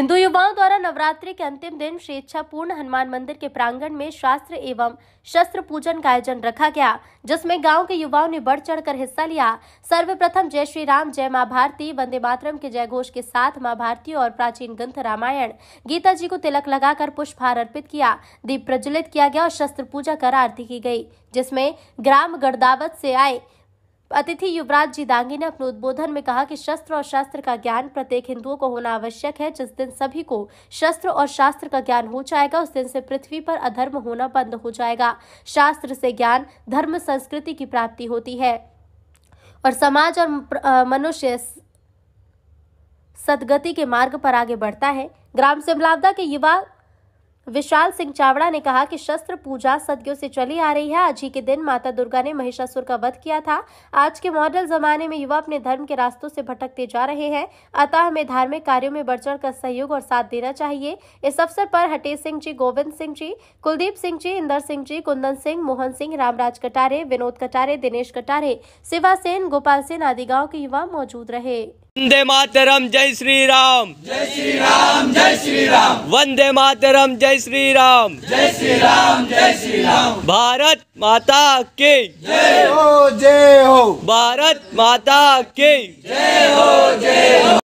हिंदू युवाओं द्वारा नवरात्रि के अंतिम दिन स्वेच्छापूर्ण हनुमान मंदिर के प्रांगण में शास्त्र एवं शस्त्र पूजन का आयोजन रखा गया जिसमें गांव के युवाओं ने बढ़ चढ़कर हिस्सा लिया सर्वप्रथम जय श्री राम जय मां भारती वंदे मातरम के जय घोष के साथ मां भारती और प्राचीन ग्रंथ रामायण गीता जी को तिलक लगाकर पुष्पहार अर्पित किया दीप प्रज्वलित किया गया और शस्त्र पूजा कर आरती की गयी जिसमे ग्राम गढ़दावत से आए अतिथि युवराज जी दांगी ने अपने उद्बोधन में कहा कि शस्त्र और शास्त्र का ज्ञान प्रत्येक हिंदुओं को होना आवश्यक है जिस दिन सभी को शस्त्र और शास्त्र का ज्ञान हो जाएगा उस दिन से पृथ्वी पर अधर्म होना बंद हो जाएगा शास्त्र से ज्ञान धर्म संस्कृति की प्राप्ति होती है और समाज और मनुष्य सदगति के मार्ग पर आगे बढ़ता है ग्राम सिमलावदा के युवा विशाल सिंह चावड़ा ने कहा कि शस्त्र पूजा सदियों से चली आ रही है आज ही के दिन माता दुर्गा ने महिषासुर का वध किया था आज के मॉडल जमाने में युवा अपने धर्म के रास्तों से भटकते जा रहे हैं अतः हमें धार्मिक कार्यों में बढ़ कर सहयोग और साथ देना चाहिए इस अवसर पर हटेश सिंह जी गोविंद सिंह जी कुलदीप सिंह जी इंदर सिंह जी कुंदन सिंह मोहन सिंह रामराज कटारे विनोद कटारे दिनेश कटारे शिवा सेन गोपाल सेन आदि गांव के युवा मौजूद रहे वंदे मातरम जय श्री राम जय श्री राम जय श्री राम वंदे मातरम जय श्री राम जय श्री राम जय श्री राम भारत माता के जय हो जय हो भारत माता के जय हो जय हो